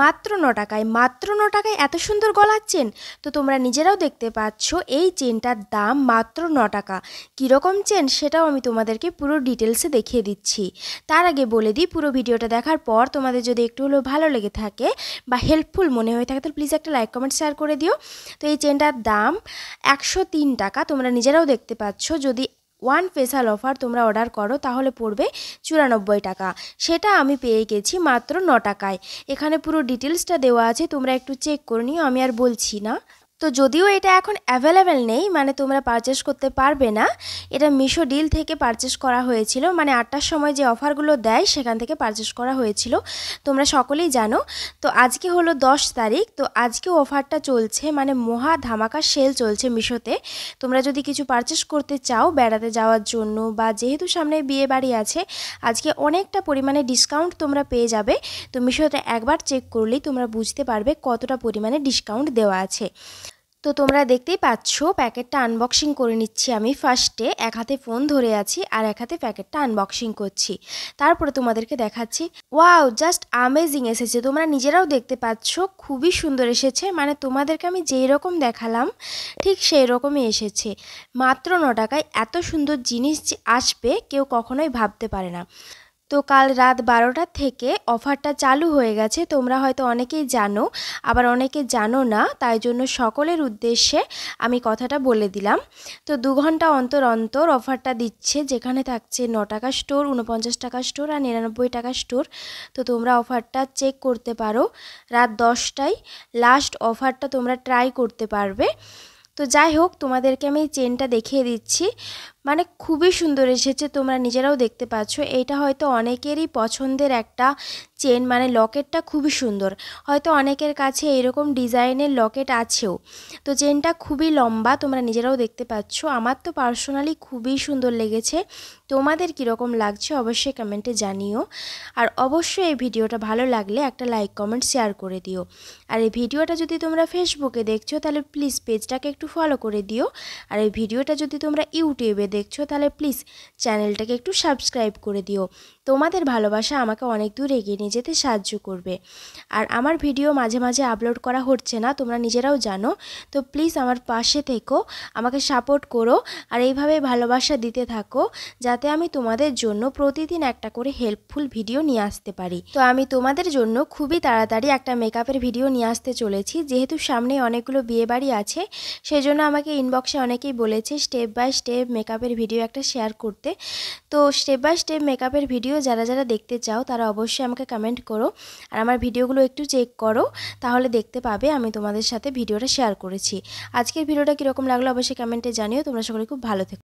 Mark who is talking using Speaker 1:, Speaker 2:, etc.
Speaker 1: মাত্র ন টাকায় মাত্র ন টাকায় এত সুন্দর গলার চেন তো তোমরা নিজেরাও দেখতে পাচ্ছ এই চেনটার দাম মাত্র ন টাকা কীরকম চেন সেটাও আমি তোমাদেরকে পুরো ডিটেলসে দেখিয়ে দিচ্ছি তার আগে বলে দিই পুরো ভিডিওটা দেখার পর তোমাদের যদি একটু হলেও ভালো লেগে থাকে বা হেল্পফুল মনে হয়ে থাকে তাহলে প্লিজ একটা লাইক কমেন্ট শেয়ার করে দিও তো এই চেনটার দাম একশো টাকা তোমরা নিজেরাও দেখতে পাচ্ছ যদি ওয়ান স্পেশাল অফার তোমরা অর্ডার করো তাহলে পড়বে চুরানব্বই টাকা সেটা আমি পেয়ে গেছি মাত্র ন টাকায় এখানে পুরো ডিটেলসটা দেওয়া আছে তোমরা একটু চেক করে নিও আমি আর বলছি না তো যদিও এটা এখন অ্যাভেলেবেল নেই মানে তোমরা পারচেস করতে পারবে না এটা মিশো ডিল থেকে পারচেস করা হয়েছিল মানে আটটার সময় যে অফারগুলো দেয় সেখান থেকে পারচেস করা হয়েছিল তোমরা সকলেই জানো তো আজকে হলো দশ তারিখ তো আজকে অফারটা চলছে মানে মহা ধামাকা সেল চলছে মিশোতে তোমরা যদি কিছু পারচেস করতে চাও বেড়াতে যাওয়ার জন্য বা যেহেতু সামনে বিয়ে বাড়ি আছে আজকে অনেকটা পরিমাণে ডিসকাউন্ট তোমরা পেয়ে যাবে তো মিশোতে একবার চেক করলেই তোমরা বুঝতে পারবে কতটা পরিমাণে ডিসকাউন্ট দেওয়া আছে তো তোমরা দেখতেই পাচ্ছ প্যাকেটটা আনবক্সিং করে নিচ্ছি আমি ফার্স্টে এক হাতে ফোন ধরে আছি আর এক হাতে প্যাকেটটা আনবক্সিং করছি তারপরে তোমাদেরকে দেখাচ্ছি ওয়াও জাস্ট আমেজিং এসেছে তোমরা নিজেরাও দেখতে পাচ্ছ খুবই সুন্দর এসেছে মানে তোমাদেরকে আমি যেই রকম দেখালাম ঠিক সেই রকমই এসেছে মাত্র ন টাকায় এত সুন্দর জিনিস যে আসবে কেউ কখনোই ভাবতে পারে না তো কাল রাত বারোটা থেকে অফারটা চালু হয়ে গেছে তোমরা হয়তো অনেকেই জানো আবার অনেকে জানো না তাই জন্য সকলের উদ্দেশ্যে আমি কথাটা বলে দিলাম তো দু ঘন্টা অন্তর অন্তর অফারটা দিচ্ছে যেখানে থাকছে ন টাকা স্টোর উনপঞ্চাশ টাকা স্টোর আর নিরানব্বই টাকা স্টোর তো তোমরা অফারটা চেক করতে পারো রাত দশটায় লাস্ট অফারটা তোমরা ট্রাই করতে পারবে তো যাই হোক তোমাদেরকে আমি চেনটা দেখিয়ে দিচ্ছি মানে খুবই সুন্দর এসেছে তোমরা নিজেরাও দেখতে পাচ্ছ এটা হয়তো অনেকেরই পছন্দের একটা চেন মানে লকেটটা খুবই সুন্দর হয়তো অনেকের কাছে এরকম ডিজাইনের লকেট আছেও তো চেনটা খুবই লম্বা তোমরা নিজেরাও দেখতে পাচ্ছ আমার তো পার্সোনালি খুবই সুন্দর লেগেছে তোমাদের কীরকম লাগছে অবশ্যই কমেন্টে জানিও আর অবশ্যই এই ভিডিওটা ভালো লাগলে একটা লাইক কমেন্ট শেয়ার করে দিও আর এই ভিডিওটা যদি তোমরা ফেসবুকে দেখছো তাহলে প্লিজ পেজটাকে একটু ফলো করে দিও আর এই ভিডিওটা যদি তোমরা ইউটিউবে দেখছো তাহলে প্লিজ চ্যানেলটাকে একটু সাবস্ক্রাইব করে দিও তোমাদের ভালোবাসা আমাকে অনেক দূর এগিয়ে নিয়ে যেতে সাহায্য করবে আর আমার ভিডিও মাঝে মাঝে আপলোড করা হচ্ছে না তোমরা নিজেরাও জানো তো প্লিজ আমার পাশে থেকো আমাকে সাপোর্ট করো আর এইভাবে ভালোবাসা দিতে থাকো যাতে আমি তোমাদের জন্য প্রতিদিন একটা করে হেল্পফুল ভিডিও নিয়ে আসতে পারি তো আমি তোমাদের জন্য খুবই তাড়াতাড়ি একটা মেকআপের ভিডিও নিয়ে আসতে চলেছি যেহেতু সামনে অনেকগুলো বিয়েবাড়ি আছে সেজন্য আমাকে ইনবক্সে অনেকেই বলেছে স্টেপ বাই স্টেপ মেকআপ মেকআপের ভিডিও একটা শেয়ার করতে তো স্টেপ বাই স্টেপ মেকআপের ভিডিও যারা যারা দেখতে চাও তারা অবশ্যই আমাকে কমেন্ট করো আর আমার ভিডিওগুলো একটু চেক করো তাহলে দেখতে পাবে আমি তোমাদের সাথে ভিডিওটা শেয়ার করেছি আজকের ভিডিওটা কীরকম লাগলো অবশ্যই কমেন্টে জানিও তোমরা সকলে খুব ভালো থেকো